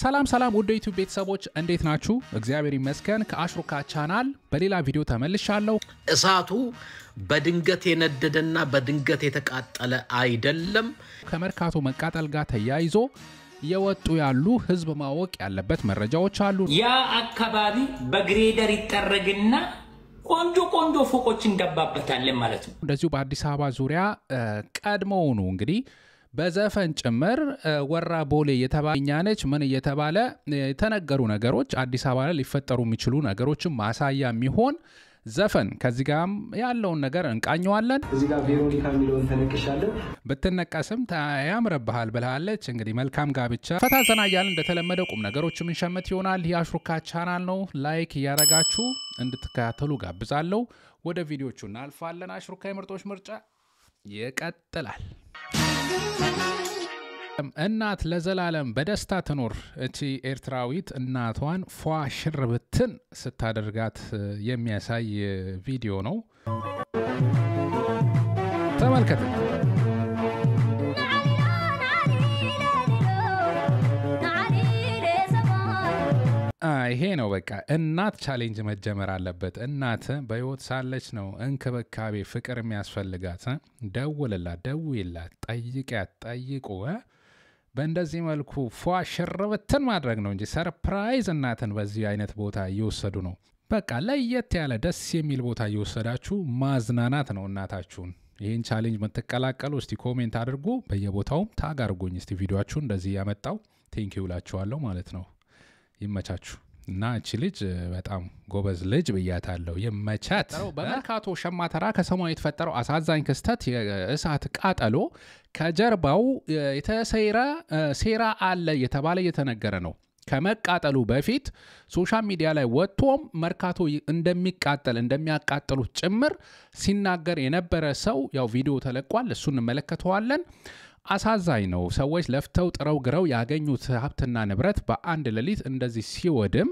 ሰላም ሰላም ወደ ዩቱብ ቤተሰቦች እንዴት ናችሁ? እግዚአብሔር ይመስገን ከአሽሩካ ቻናል በሌላ ቪዲዮ ተመልሻለሁ። እሳቱ በድንገት የነደደና በድንገት የተቃጠለ አይደለም። ከመርካቶ መቃጠል ጋር ተያይዞ የወጡ ያሉ ህዝብ ማወቅ ያለበት መረጃዎች አሉ። ያ አካባቢ በግሬደር ይጠረግና ቆንጆ ቆንጆ ፎቆች እንገባበታለን ማለት ነው። እንደዚሁ በአዲስ አበባ ዙሪያ ቀድሞውኑ እንግዲህ በዘፈን ጭምር ወራ ቦሌ የተባኛነች ምን እየተባለ የተነገሩ ነገሮች አዲስ አበባ ላይ ሊፈጠሩ የሚችሉ ነገሮችን ማሳያ የሚሆን ዘፈን ከዚህ ጋም ያለውን ነገር እንቃኘዋለን። እዚህ ጋር ቬሮኒካ የሚለውን ተነቅሻለን። ብትነቀስም ያምረብሃል ብልሃለች። እንግዲህ መልካም ጋብቻ። ፈታ ዘና እያልን እንደተለመደው ቁም ነገሮች የምንሸምት ይሆናል። የአሽሩካ ቻናል ነው። ላይክ እያረጋችሁ እንድትከታተሉ ጋብዛለሁ። ወደ ቪዲዮቹ እናልፋለን። አሽሩካ የምርጦች ምርጫ ይቀጥላል። እናት ለዘላለም በደስታ ትኑር። እቺ ኤርትራዊት እናቷን ፏ ሽርብትን ስታደርጋት የሚያሳይ ቪዲዮ ነው። ተመልከተ ይሄ ነው በቃ እናት ቻሌንጅ መጀመር አለበት። እናት በህይወት ሳለች ነው እንክብካቤ፣ ፍቅር የሚያስፈልጋት። ደውልላት፣ ደውይላት፣ ጠይቂያት፣ ጠይቁ። በእንደዚህ መልኩ ፏ ሽርብትን ማድረግ ነው እንጂ ሰርፕራይዝ እናትን በዚህ አይነት ቦታ እየወሰዱ ነው። በቃ ለየት ያለ ደስ የሚል ቦታ እየወሰዳችሁ ማዝናናት ነው እናታችሁን። ይህን ቻሌንጅ የምትቀላቀሉ እስቲ ኮሜንት አድርጉ፣ በየቦታውም ታግ አድርጎኝ እስቲ ቪዲዮችሁ እንደዚህ ያመጣው ቴንኪው ውላችኋለሁ ማለት ነው። ይመቻችሁ። እና እቺ ልጅ በጣም ጎበዝ ልጅ ብያታለሁ የመቻት በመርካቶ ሸማተራ ተራ ከሰሞኑ የተፈጠረው አሳዛኝ ክስተት የእሳት ቃጠሎ ከጀርባው የተሰራ ሴራ አለ የተባለ እየተነገረ ነው ከመቃጠሉ በፊት ሶሻል ሚዲያ ላይ ወጥቶም መርካቶ እንደሚቃጠል እንደሚያቃጥሉት ጭምር ሲናገር የነበረ ሰው ያው ቪዲዮ ተለቋል እሱ እንመለከተዋለን አሳዛኝ ነው። ሰዎች ለፍተው ጥረው ግረው ያገኙት ሀብትና ንብረት በአንድ ሌሊት እንደዚህ ሲወድም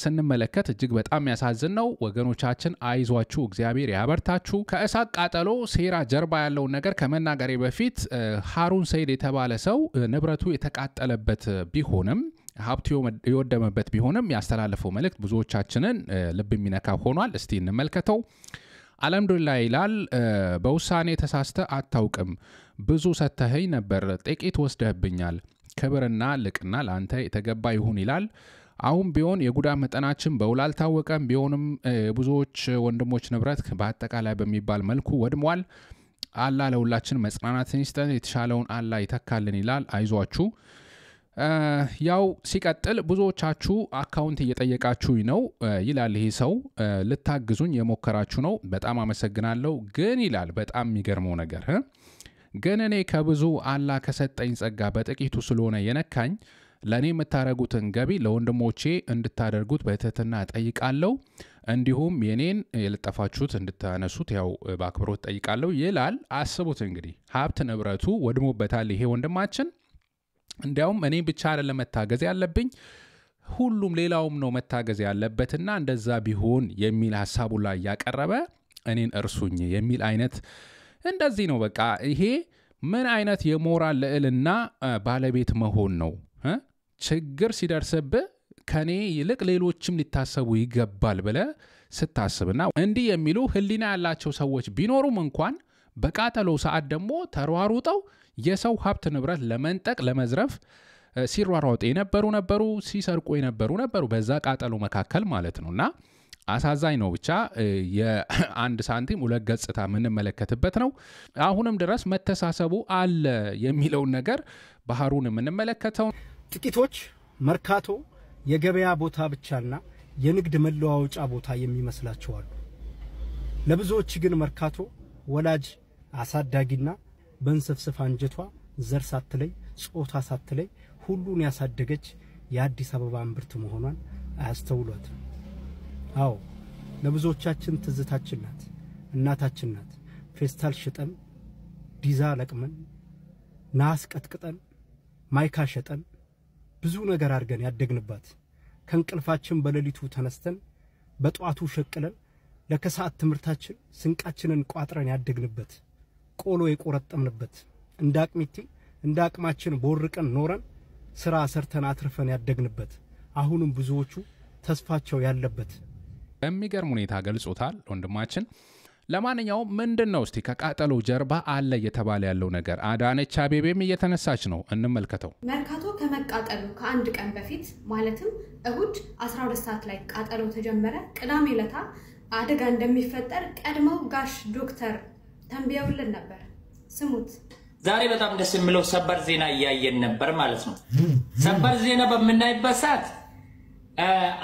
ስንመለከት እጅግ በጣም ያሳዝን ነው። ወገኖቻችን አይዟችሁ፣ እግዚአብሔር ያበርታችሁ። ከእሳት ቃጠሎ ሴራ ጀርባ ያለውን ነገር ከመናገሬ በፊት ሀሩን ሰይድ የተባለ ሰው ንብረቱ የተቃጠለበት ቢሆንም ሀብቱ የወደመበት ቢሆንም ያስተላለፈው መልእክት ብዙዎቻችንን ልብ የሚነካ ሆኗል። እስቲ እንመልከተው። አለምዱላ ይላል፣ በውሳኔ ተሳስተ አታውቅም ብዙ ሰተኸኝ ነበር፣ ጥቂት ወስደህብኛል። ክብርና ልቅና ለአንተ የተገባ ይሁን ይላል። አሁን ቢሆን የጉዳት መጠናችን በውል አልታወቀም። ቢሆንም ብዙዎች ወንድሞች ንብረት በአጠቃላይ በሚባል መልኩ ወድሟል። አላ ለሁላችን መጽናናትን ይስጠን፣ የተሻለውን አላ ይተካልን ይላል። አይዟችሁ። ያው ሲቀጥል ብዙዎቻችሁ አካውንት እየጠየቃችሁኝ ነው ይላል ይሄ ሰው። ልታግዙኝ የሞከራችሁ ነው፣ በጣም አመሰግናለሁ። ግን ይላል በጣም የሚገርመው ነገር ግን እኔ ከብዙ አላ ከሰጠኝ ጸጋ በጥቂቱ ስለሆነ የነካኝ ለእኔ የምታደረጉትን ገቢ ለወንድሞቼ እንድታደርጉት በትህትና ጠይቃለሁ። እንዲሁም የኔን የለጠፋችሁት እንድታነሱት ያው በአክብሮት ጠይቃለሁ ይላል። አስቡት እንግዲህ ሀብት ንብረቱ ወድሞበታል ይሄ ወንድማችን። እንዲያውም እኔ ብቻ አይደለም መታገዝ ያለብኝ ሁሉም ሌላውም ነው መታገዝ ያለበትና እንደዛ ቢሆን የሚል ሀሳቡ ላይ ያቀረበ እኔን እርሱኝ የሚል አይነት እንደዚህ ነው በቃ ይሄ ምን አይነት የሞራል ልዕልና ባለቤት መሆን ነው ችግር ሲደርስብህ ከኔ ይልቅ ሌሎችም ሊታሰቡ ይገባል ብለ ስታስብና እንዲህ የሚሉ ህሊና ያላቸው ሰዎች ቢኖሩም እንኳን በቃጠሎ ሰዓት ደግሞ ተሯሩጠው የሰው ሀብት ንብረት ለመንጠቅ ለመዝረፍ ሲሯሯጡ የነበሩ ነበሩ ሲሰርቁ የነበሩ ነበሩ በዛ ቃጠሎ መካከል ማለት ነው እና አሳዛኝ ነው ብቻ የአንድ ሳንቲም ሁለት ገጽታ የምንመለከትበት ነው። አሁንም ድረስ መተሳሰቡ አለ የሚለውን ነገር ባህሩን የምንመለከተው ጥቂቶች መርካቶ የገበያ ቦታ ብቻና የንግድ መለዋወጫ ቦታ የሚመስላቸው አሉ። ለብዙዎች ግን መርካቶ ወላጅ አሳዳጊና በእንስፍስፍ አንጀቷ ዘር ሳትለይ ጾታ ሳትለይ ሁሉን ያሳደገች የአዲስ አበባ እምብርት መሆኗን አያስተውሏትም። አዎ ለብዙዎቻችን ትዝታችን ናት፣ እናታችን ናት። ፌስታል ሽጠን፣ ዲዛ ለቅመን፣ ናስ ቀጥቅጠን፣ ማይካ ሸጠን ብዙ ነገር አድርገን ያደግንባት ከእንቅልፋችን በሌሊቱ ተነስተን በጠዋቱ ሸቅለን ለከሰዓት ትምህርታችን ስንቃችንን ቋጥረን ያደግንበት ቆሎ የቆረጠምንበት እንደ አቅሚቴ እንደ አቅማችን ቦርቀን ኖረን ስራ ሰርተን አትርፈን ያደግንበት አሁንም ብዙዎቹ ተስፋቸው ያለበት በሚገርም ሁኔታ ገልጾታል ወንድማችን። ለማንኛውም ምንድን ነው እስቲ ከቃጠሎ ጀርባ አለ እየተባለ ያለው ነገር? አዳነች አቤቤም እየተነሳች ነው፣ እንመልከተው። መርካቶ ከመቃጠሉ ከአንድ ቀን በፊት ማለትም እሁድ 12 ሰዓት ላይ ቃጠሎ ተጀመረ። ቅዳሜ ለታ አደጋ እንደሚፈጠር ቀድመው ጋሽ ዶክተር ተንብየውልን ነበር። ስሙት። ዛሬ በጣም ደስ የምለው ሰበር ዜና እያየን ነበር ማለት ነው። ሰበር ዜና በምናይበት ሰዓት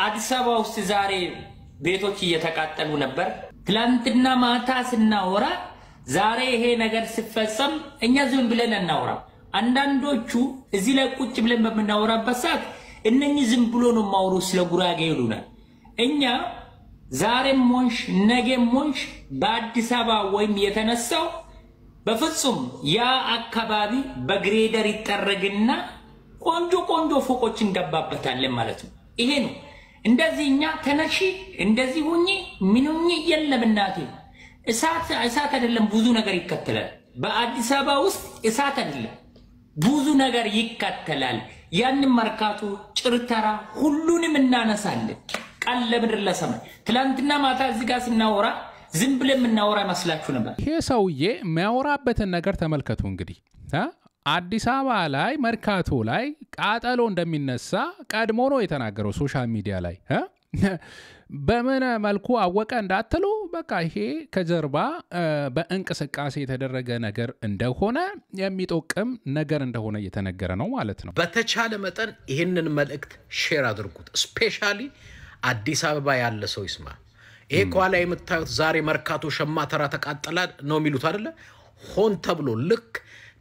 አዲስ አበባ ውስጥ ዛሬ ቤቶች እየተቃጠሉ ነበር። ትላንትና ማታ ስናወራ ዛሬ ይሄ ነገር ሲፈጸም እኛ ዝም ብለን አናወራም። አንዳንዶቹ እዚህ ላይ ቁጭ ብለን በምናወራበት ሰዓት እነኚህ ዝም ብሎ ነው ማውሩ ስለ ጉራጌ ይሉናል። እኛ ዛሬም ሞንሽ ነገም ሞንሽ በአዲስ አበባ ወይም የተነሳው በፍጹም ያ አካባቢ በግሬደር ይጠረግና ቆንጆ ቆንጆ ፎቆች እንገባበታለን ማለት ነው። ይሄ ነው እንደዚህ እኛ ተነሺ እንደዚህ ሁኚ ምንኚ የለም እናቴ። እሳት እሳት አይደለም ብዙ ነገር ይከተላል። በአዲስ አበባ ውስጥ እሳት አይደለም ብዙ ነገር ይከተላል። ያንን መርካቶ፣ ጭርተራ ሁሉንም እናነሳለን። ቃል ለምድር ለሰማይ። ትላንትና ማታ እዚህ ጋር ስናወራ ዝም ብለን የምናወራ ይመስላችሁ ነበር። ይሄ ሰውዬ የሚያወራበትን ነገር ተመልከቱ እንግዲህ አዲስ አበባ ላይ መርካቶ ላይ ቃጠሎ እንደሚነሳ ቀድሞ ነው የተናገረው ሶሻል ሚዲያ ላይ በምን መልኩ አወቀ እንዳትሉ በቃ ይሄ ከጀርባ በእንቅስቃሴ የተደረገ ነገር እንደሆነ የሚጠቅም ነገር እንደሆነ እየተነገረ ነው ማለት ነው። በተቻለ መጠን ይህንን መልእክት ሼር አድርጉት። ስፔሻሊ አዲስ አበባ ያለ ሰው ይስማ። ይሄ ከኋላ የምታዩት ዛሬ መርካቶ ሸማ ተራ ተቃጠላ ነው የሚሉት አይደለ? ሆን ተብሎ ልክ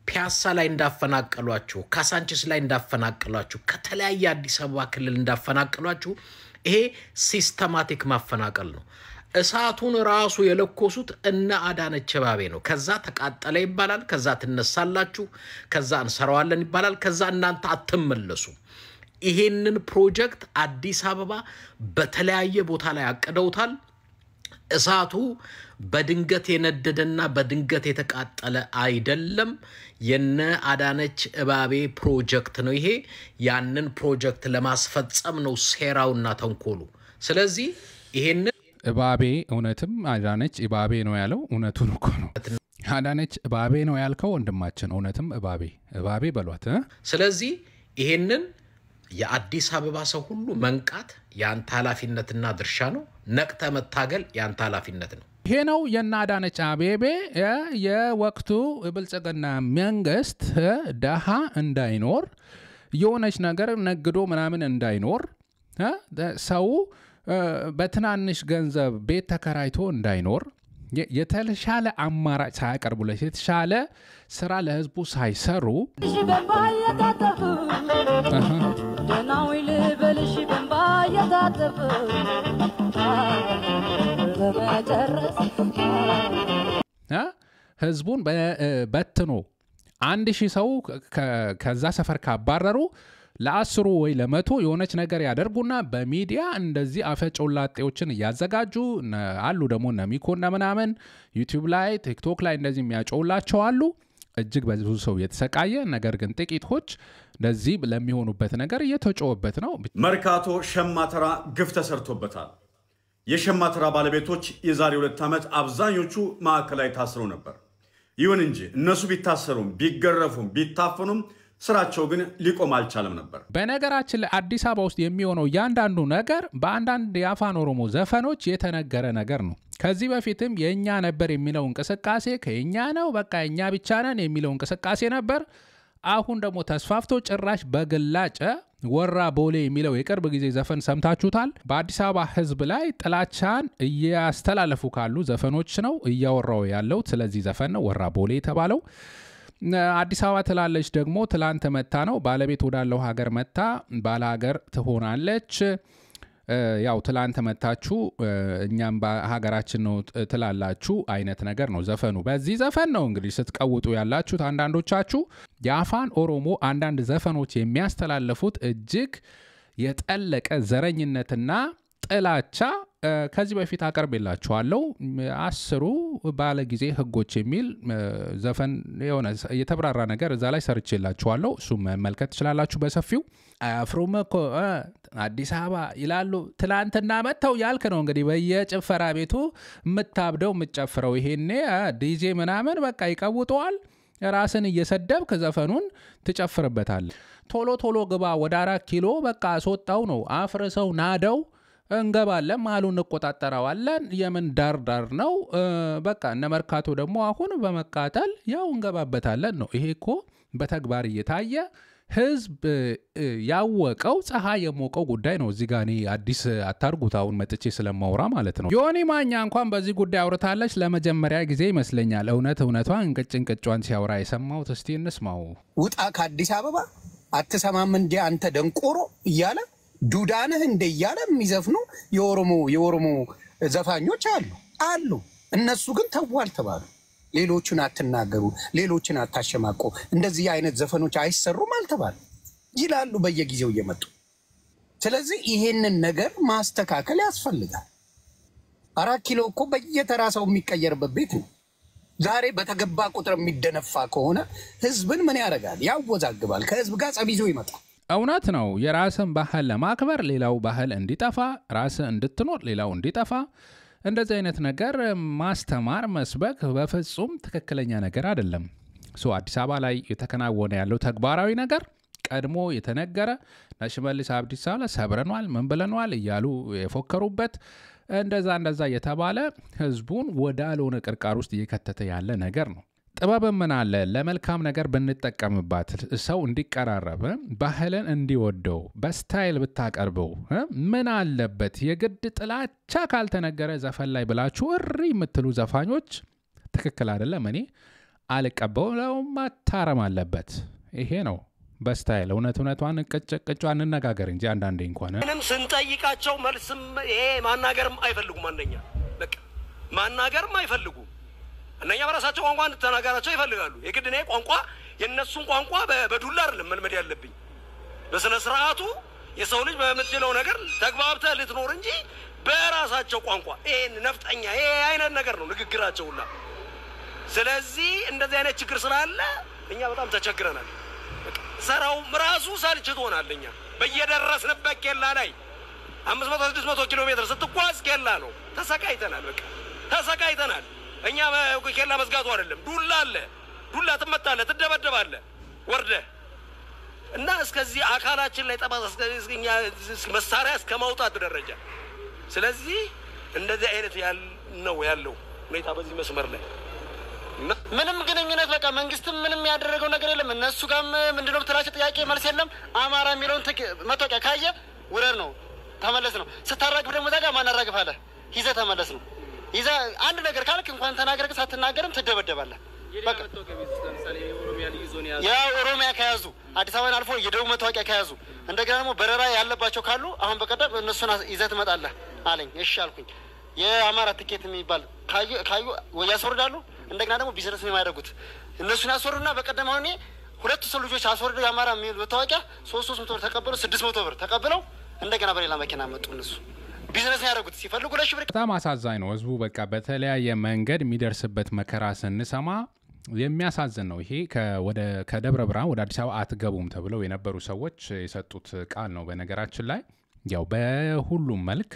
ፒያሳ ላይ እንዳፈናቀሏችሁ፣ ካሳንችስ ላይ እንዳፈናቀሏችሁ፣ ከተለያየ አዲስ አበባ ክልል እንዳፈናቀሏችሁ ይሄ ሲስተማቲክ ማፈናቀል ነው። እሳቱን ራሱ የለኮሱት እነ አዳነች አቤቤ ነው። ከዛ ተቃጠለ ይባላል። ከዛ ትነሳላችሁ። ከዛ እንሰራዋለን ይባላል። ከዛ እናንተ አትመለሱም። ይሄንን ፕሮጀክት አዲስ አበባ በተለያየ ቦታ ላይ አቅደውታል። እሳቱ በድንገት የነደደና በድንገት የተቃጠለ አይደለም። የነ አዳነች እባቤ ፕሮጀክት ነው ይሄ። ያንን ፕሮጀክት ለማስፈጸም ነው ሴራውና ተንኮሉ። ስለዚህ ይሄንን እባቤ እውነትም አዳነች እባቤ ነው ያለው። እውነቱን እኮ ነው አዳነች እባቤ ነው ያልከው ወንድማችን። እውነትም እባቤ እባቤ በሏት። ስለዚህ ይሄንን የአዲስ አበባ ሰው ሁሉ መንቃት የአንተ ኃላፊነትና ድርሻ ነው። ነቅተ መታገል ያንተ ኃላፊነት ነው። ይሄ ነው የናዳነች አቤቤ የወቅቱ ብልጽግና መንግስት ደሃ እንዳይኖር የሆነች ነገር ነግዶ ምናምን እንዳይኖር ሰው በትናንሽ ገንዘብ ቤት ተከራይቶ እንዳይኖር የተሻለ አማራጭ ሳያቀርቡለት የተሻለ ስራ ለህዝቡ ሳይሰሩ ህዝቡን በትኖ አንድ ሺህ ሰው ከዛ ሰፈር ካባረሩ ለአስሩ ወይ ለመቶ የሆነች ነገር ያደርጉና በሚዲያ እንደዚህ አፈጮላጤዎችን እያዘጋጁ አሉ። ደግሞ ነሚኮ ሚኮና ምናምን ዩቲዩብ ላይ ቲክቶክ ላይ እንደዚህ የሚያጮውላቸው አሉ። እጅግ በብዙ ሰው እየተሰቃየ ነገር ግን ጥቂቶች ለዚህ ለሚሆኑበት ነገር እየተጮወበት ነው። መርካቶ ሸማተራ ግፍ ተሰርቶበታል። የሸማተራ ባለቤቶች የዛሬ ሁለት ዓመት አብዛኞቹ ማዕከላዊ ታስረው ነበር። ይሁን እንጂ እነሱ ቢታሰሩም ቢገረፉም ቢታፈኑም ስራቸው ግን ሊቆም አልቻለም ነበር። በነገራችን ላይ አዲስ አበባ ውስጥ የሚሆነው እያንዳንዱ ነገር በአንዳንድ የአፋን ኦሮሞ ዘፈኖች የተነገረ ነገር ነው። ከዚህ በፊትም የእኛ ነበር የሚለው እንቅስቃሴ ከእኛ ነው በቃ እኛ ብቻ ነን የሚለው እንቅስቃሴ ነበር። አሁን ደግሞ ተስፋፍቶ ጭራሽ በግላጨ ወራ ቦሌ የሚለው የቅርብ ጊዜ ዘፈን ሰምታችሁታል። በአዲስ አበባ ሕዝብ ላይ ጥላቻን እያስተላለፉ ካሉ ዘፈኖች ነው እያወራው ያለው ስለዚህ ዘፈን ነው ወራ ቦሌ የተባለው። አዲስ አበባ ትላለች ደግሞ ትላንት መታ ነው ባለቤት ወዳለው ሀገር መታ ባለ ሀገር ትሆናለች። ያው ትላንት መታችሁ እኛም ሀገራችን ነው ትላላችሁ አይነት ነገር ነው ዘፈኑ። በዚህ ዘፈን ነው እንግዲህ ስትቀውጡ ያላችሁት አንዳንዶቻችሁ። የአፋን ኦሮሞ አንዳንድ ዘፈኖች የሚያስተላልፉት እጅግ የጠለቀ ዘረኝነትና ጥላቻ ከዚህ በፊት አቀርቤላችኋለሁ አስሩ ባለ ጊዜ ህጎች የሚል ዘፈን የሆነ የተብራራ ነገር እዛ ላይ ሰርቼላችኋለሁ እሱ መመልከት ትችላላችሁ በሰፊው አያፍሩም እኮ አዲስ አበባ ይላሉ ትላንትና መጥተው ያልክ ነው እንግዲህ በየጭፈራ ቤቱ የምታብደው የምትጨፍረው ይሄኔ ዲጄ ምናምን በቃ ይቀውጠዋል ራስን እየሰደብክ ዘፈኑን ትጨፍርበታል ቶሎ ቶሎ ግባ ወደ አራት ኪሎ በቃ አስወጣው ነው አፍርሰው ናደው እንገባለን፣ መሀሉን እንቆጣጠረዋለን። የምን ዳር ዳር ነው በቃ። እነ መርካቶ ደግሞ አሁን በመቃጠል ያው እንገባበታለን ነው። ይሄ እኮ በተግባር እየታየ ህዝብ ያወቀው ፀሐይ የሞቀው ጉዳይ ነው። እዚህ ጋ እኔ አዲስ አታርጉት አሁን መጥቼ ስለማውራ ማለት ነው። ዮኒ ማኛ እንኳን በዚህ ጉዳይ አውርታለች ለመጀመሪያ ጊዜ ይመስለኛል። እውነት እውነቷን እንቅጭ እንቅጯን ሲያወራ የሰማሁት እስቲ እንስማው። ውጣ ከአዲስ አበባ አትሰማም እንዲህ አንተ ደንቆሮ እያለ ዱዳንህ እንደ እያለ የሚዘፍኑ የኦሮሞ የኦሮሞ ዘፋኞች አሉ አሉ። እነሱ ግን ተዋል ተባሉ ሌሎቹን አትናገሩ፣ ሌሎችን አታሸማቆ፣ እንደዚህ አይነት ዘፈኖች አይሰሩም አልተባሉ ይላሉ በየጊዜው እየመጡ ስለዚህ ይሄንን ነገር ማስተካከል ያስፈልጋል። አራት ኪሎ እኮ በየተራ ሰው የሚቀየርበት ቤት ነው። ዛሬ በተገባ ቁጥር የሚደነፋ ከሆነ ህዝብን ምን ያደርጋል? ያወዛግባል። ከህዝብ ጋር ጸብ ይዞ ይመጣል። እውነት ነው። የራስን ባህል ለማክበር ሌላው ባህል እንዲጠፋ፣ ራስ እንድትኖር ሌላው እንዲጠፋ፣ እንደዚህ አይነት ነገር ማስተማር መስበክ በፍጹም ትክክለኛ ነገር አይደለም። አዲስ አበባ ላይ የተከናወነ ያለው ተግባራዊ ነገር ቀድሞ የተነገረ እነ ሽመልስ ላ ሰብረኗል፣ ምን ብለኗል እያሉ የፎከሩበት እንደዛ እንደዛ እየተባለ ህዝቡን ወዳልሆነ ቅርቃር ውስጥ እየከተተ ያለ ነገር ነው። ጥበብ ምን አለ ለመልካም ነገር ብንጠቀምባት ሰው እንዲቀራረብ ባህልን እንዲወደው በስታይል ብታቀርበው ምን አለበት? የግድ ጥላቻ ካልተነገረ ዘፈን ላይ ብላችሁ እሪ የምትሉ ዘፋኞች ትክክል አይደለም። እኔ አልቀበለውም። ማታረም አለበት። ይሄ ነው በስታይል እውነት እውነቷን ቅጭቅጩ አንነጋገር እንጂ አንዳንዴ እንኳን ምንም ስንጠይቃቸው መልስም ይሄ ማናገርም አይፈልጉም። አንደኛ በቃ ማናገርም አይፈልጉም። እነኛ በራሳቸው ቋንቋ እንድተናገራቸው ይፈልጋሉ። የግድ እኔ ቋንቋ የእነሱን ቋንቋ በዱላ አይደለም መልመድ ያለብኝ፣ በስነ ስርዓቱ የሰው ልጅ በምትለው ነገር ተግባብተህ ልትኖር እንጂ በራሳቸው ቋንቋ ይህን ነፍጠኛ ይሄ አይነት ነገር ነው ንግግራቸው ሁላ። ስለዚህ እንደዚህ አይነት ችግር ስላለ እኛ በጣም ተቸግረናል። ሰራውም ራሱ ሰልች ትሆናል እኛ በየደረስንበት ኬላ ላይ አምስት መቶ ስድስት መቶ ኪሎ ሜትር ስትጓዝ ኬላ ነው። ተሰቃይተናል፣ በቃ ተሰቃይተናል። እኛ ኬላ መዝጋቱ አይደለም። ዱላ አለ፣ ዱላ ትመታለህ፣ ትደበደባለህ ወርደ እና እስከዚህ አካላችን ላይ ጠባ መሳሪያ እስከ ማውጣት ደረጃ። ስለዚህ እንደዚህ አይነት ነው ያለው ሁኔታ በዚህ መስመር ላይ ምንም ግንኙነት በቃ መንግስትም ምንም ያደረገው ነገር የለም። እነሱ ጋም ምንድን ነው ጥያቄ መልስ የለም። አማራ የሚለውን መታወቂያ ካየ ውረድ ነው ተመለስ ነው። ስታራግፍ ደግሞ ዛጋ ማናራግፍ አለ ይዘህ ተመለስ ነው። ይዛ አንድ ነገር ካልክ እንኳን ተናገርክ ሳትናገርም ትደበደባለህ። የኦሮሚያ ከያዙ አዲስ አበባን አልፎ የደቡብ መታወቂያ ከያዙ እንደገና ደግሞ በረራ ያለባቸው ካሉ አሁን በቀደም እነሱን ይዘህ ትመጣለህ አለኝ። እሺ አልኩኝ። የአማራ ትኬት የሚባል ካዩ ያስወርዳሉ። እንደገና ደግሞ ቢዝነስ ነው የሚያደርጉት እነሱን ያስወርዱና በቀደም አሁን ሁለቱ ሰው ልጆች አስወርደው የአማራ የሚል መታወቂያ ሶስት ሶስት መቶ ብር ተቀብለው ስድስት መቶ ብር ተቀብለው እንደገና በሌላ መኪና መጡ እነሱ ቢዝነስ ያደረጉት ሲፈልጉ ለሺ ብር። በጣም አሳዛኝ ነው። ህዝቡ በቃ በተለያየ መንገድ የሚደርስበት መከራ ስንሰማ የሚያሳዝን ነው። ይሄ ከደብረ ብርሃን ወደ አዲስ አበባ አትገቡም ተብለው የነበሩ ሰዎች የሰጡት ቃል ነው። በነገራችን ላይ ያው በሁሉም መልክ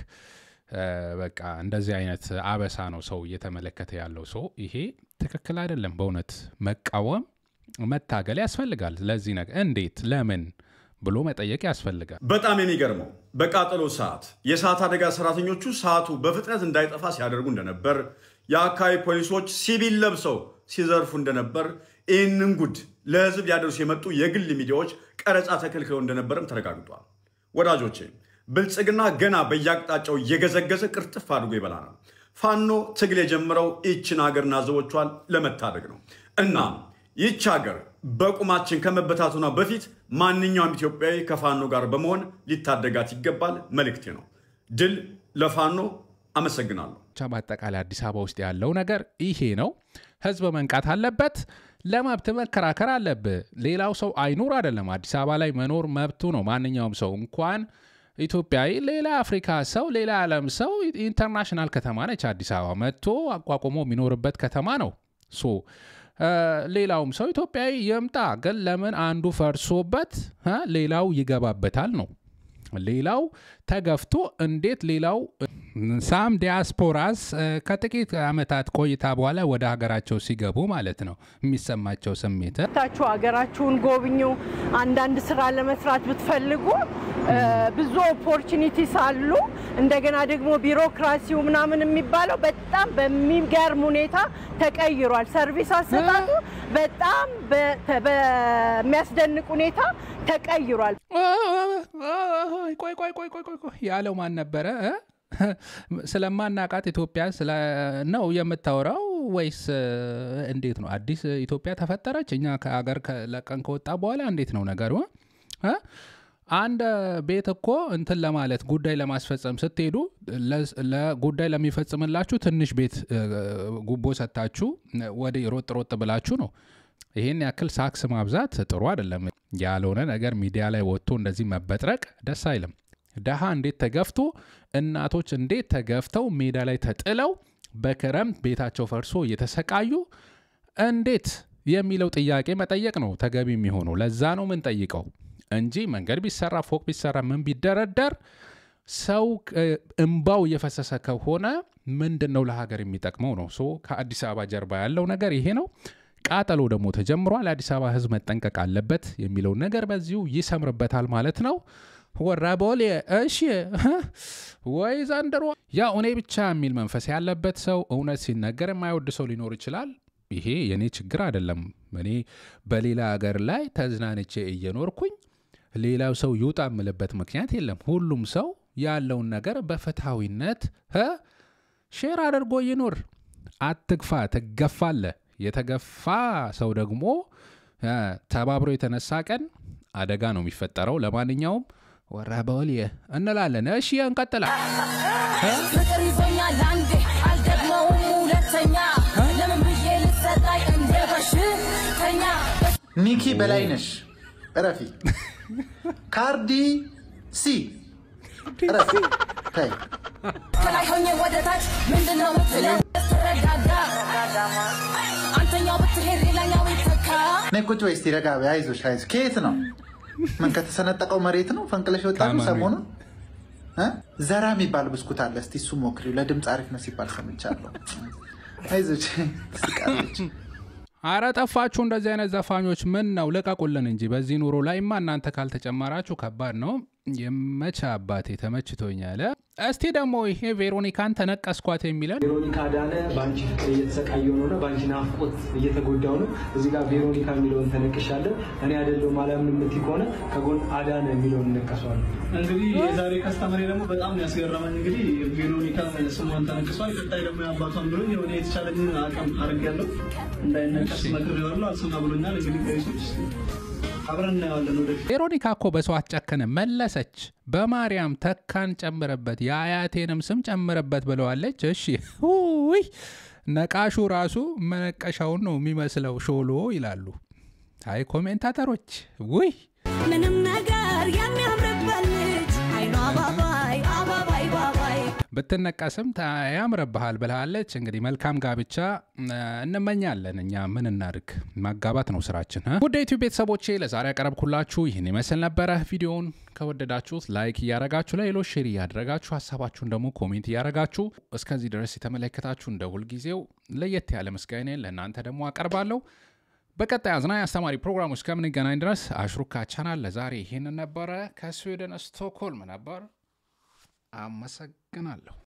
በቃ እንደዚህ አይነት አበሳ ነው ሰው እየተመለከተ ያለው ሰው። ይሄ ትክክል አይደለም። በእውነት መቃወም መታገል ያስፈልጋል ለዚህ ነገር። እንዴት ለምን ብሎ መጠየቅ ያስፈልጋል። በጣም የሚገርመው በቃጠሎ ሰዓት የእሳት አደጋ ሰራተኞቹ ሰዓቱ በፍጥነት እንዳይጠፋ ሲያደርጉ እንደነበር፣ የአካባቢ ፖሊሶች ሲቪል ለብሰው ሲዘርፉ እንደነበር፣ ይህንን ጉድ ለህዝብ ሊያደርሱ የመጡ የግል ሚዲያዎች ቀረጻ ተከልክለው እንደነበርም ተረጋግጧል። ወዳጆቼ ብልጽግና ገና በየአቅጣጫው እየገዘገዘ ቅርጥፍ አድርጎ ይበላናል። ፋኖ ትግል የጀመረው ይችን ሀገርና ህዝቦቿን ለመታደግ ነው። እናም ይች ሀገር በቁማችን ከመበታቱና በፊት ማንኛውም ኢትዮጵያዊ ከፋኖ ጋር በመሆን ሊታደጋት ይገባል መልእክቴ ነው። ድል ለፋኖ! አመሰግናለሁ። በአጠቃላይ አዲስ አበባ ውስጥ ያለው ነገር ይሄ ነው። ህዝብ መንቃት አለበት። ለመብት መከራከር አለብህ። ሌላው ሰው አይኑር አይደለም። አዲስ አበባ ላይ መኖር መብቱ ነው። ማንኛውም ሰው እንኳን ኢትዮጵያዊ፣ ሌላ አፍሪካ ሰው፣ ሌላ ዓለም ሰው ኢንተርናሽናል ከተማ ነች አዲስ አበባ መጥቶ አቋቁሞ የሚኖርበት ከተማ ነው። ሌላውም ሰው ኢትዮጵያዊ ይምጣ። ግን ለምን አንዱ ፈርሶበት ሌላው ይገባበታል ነው ሌላው ተገፍቶ እንዴት ሌላው ሳም ዲያስፖራስ ከጥቂት ዓመታት ቆይታ በኋላ ወደ ሀገራቸው ሲገቡ ማለት ነው የሚሰማቸው ስሜት ታችሁ ሀገራችሁን ጎብኙ። አንዳንድ ስራ ለመስራት ብትፈልጉ ብዙ ኦፖርቹኒቲስ አሉ። እንደገና ደግሞ ቢሮክራሲው ምናምን የሚባለው በጣም በሚገርም ሁኔታ ተቀይሯል። ሰርቪስ አሰጣጡ በጣም በሚያስደንቅ ሁኔታ ተቀይሯል። ቆይ ቆይ ቆይ ቆይ ያለው ማን ነበረ? ስለማናቃት ኢትዮጵያ ነው የምታወራው ወይስ እንዴት ነው? አዲስ ኢትዮጵያ ተፈጠረች? እኛ ከአገር ለቀን ከወጣ በኋላ እንዴት ነው ነገሩ? አንድ ቤት እኮ እንትን ለማለት ጉዳይ ለማስፈጸም ስትሄዱ ጉዳይ ለሚፈጽምላችሁ ትንሽ ቤት ጉቦ ሰታችሁ ወደ ሮጥ ሮጥ ብላችሁ ነው። ይህን ያክል ሳክስ ማብዛት ጥሩ አይደለም። ያልሆነ ነገር ሚዲያ ላይ ወጥቶ እንደዚህ መበጥረቅ ደስ አይልም። ደሃ እንዴት ተገፍቶ እናቶች እንዴት ተገፍተው ሜዳ ላይ ተጥለው በክረምት ቤታቸው ፈርሶ እየተሰቃዩ እንዴት የሚለው ጥያቄ መጠየቅ ነው ተገቢ የሚሆነው። ለዛ ነው ምን ጠይቀው እንጂ መንገድ ቢሰራ ፎቅ ቢሰራ ምን ቢደረደር ሰው እንባው እየፈሰሰ ከሆነ ምንድን ነው ለሀገር የሚጠቅመው ነው። ከአዲስ አበባ ጀርባ ያለው ነገር ይሄ ነው። ቃጠሎ ደግሞ ተጀምሯል። አዲስ አበባ ህዝብ መጠንቀቅ አለበት የሚለውን ነገር በዚሁ ይሰምርበታል ማለት ነው። ወራቦሌ እሺ፣ ወይ ዘንድሮ ያው እኔ ብቻ የሚል መንፈስ ያለበት ሰው እውነት ሲነገር የማይወድ ሰው ሊኖር ይችላል። ይሄ የእኔ ችግር አይደለም። እኔ በሌላ ሀገር ላይ ተዝናንቼ እየኖርኩኝ ሌላው ሰው ይውጣ የምልበት ምክንያት የለም። ሁሉም ሰው ያለውን ነገር በፍትሐዊነት ሼር አድርጎ ይኑር። አትግፋ፣ ትገፋለ። የተገፋ ሰው ደግሞ ተባብሮ የተነሳ ቀን አደጋ ነው የሚፈጠረው። ለማንኛውም ወራ በወልየ እንላለን። እሺ እንቀጥላል። ፍቅር ይዞኛል አንዴ አልደግመውም ሁለተኛ ለምን ብዬ እንደ በሽተኛ ሚኪ እረፊ። ካርዲ ሲ ረፍ ታይ ከላይ ሆኜ ወደ ታች ምንድነው ምትለው? ተረጋጋ አንተኛው ብትሄድ ሌላኛው ይተካ። እኔ ቁጭ በይ እስኪ ረጋ በይ። አይዞሽ አይዞሽ። ከየት ነው ምን ከተሰነጠቀው መሬት ነው ፈንቅለሽ ወጣሉ። ሰሞኑን ዘራ የሚባል ብስኩት አለ። እስኪ እሱ ሞክሪው። ለድምፅ አሪፍ ነው ሲባል ሰምቻለሁ። አይዞሽ ትስቃለች። አረ ጠፋችሁ እንደዚህ አይነት ዘፋኞች ምን ነው ልቀቁልን እንጂ በዚህ ኑሮ ላይማ እናንተ ካልተጨመራችሁ ከባድ ነው የመቻ አባቴ ተመችቶኛል። እስቲ ደግሞ ይሄ ቬሮኒካን ተነቀስኳት የሚለን ቬሮኒካ ዳነ በአንቺ ፍቅር እየተሰቃየሁ ነው እና በአንቺ ናፍቆት እየተጎዳው ነው። እዚህ ጋር ቬሮኒካ የሚለውን ተነቅሻለሁ። እኔ አይደለሁም አላምን የምትይ ከሆነ ከጎን አዳነ የሚለውን እነቀሷል። እንግዲህ የዛሬ ከስተመሬ ደግሞ በጣም ያስገረመኝ እንግዲህ ቬሮኒካ ስሟን ተነቅሷል። ቀጣይ ደግሞ የአባቷን ብሎኝ የሆነ የተቻለኝን አቅም አድርጌያለሁ። እንዳይነቀስ መክር መክሬዋለሁ። አልሰማ ብሎኛል። እንግዲህ ቬሮኒካ እኮ በሰዋት ጨከነ መለሰች። በማርያም ተካን ጨምረበት የአያቴንም ስም ጨምረበት ብለዋለች። እሺ ውይ ነቃሹ ራሱ መነቀሻውን ነው የሚመስለው ሾሎ ይላሉ። አይ ኮሜንታተሮች ውይ ምንም ብትነቀስም ያምርብሃል ብልሃለች። እንግዲህ መልካም ጋብቻ እንመኛለን። እኛ ምን እናድርግ፣ ማጋባት ነው ስራችን። ወደ ዩቲዩብ ቤተሰቦቼ ለዛሬ ያቀረብኩላችሁ ይህን ይመስል ነበረ። ቪዲዮውን ከወደዳችሁት ላይክ እያረጋችሁ፣ ለሌሎች ሼር እያደረጋችሁ፣ ሀሳባችሁን ደግሞ ኮሜንት እያረጋችሁ እስከዚህ ድረስ የተመለከታችሁ እንደ ሁልጊዜው ለየት ያለ ምስጋናዬን ለእናንተ ደግሞ አቀርባለሁ። በቀጣይ አዝናኝ አስተማሪ ፕሮግራሞች ከምንገናኝ ድረስ አሽሩካ ቻናል ለዛሬ ይህን ነበረ። ከስዊድን ስቶክሆልም ነበር። አመሰግናለሁ።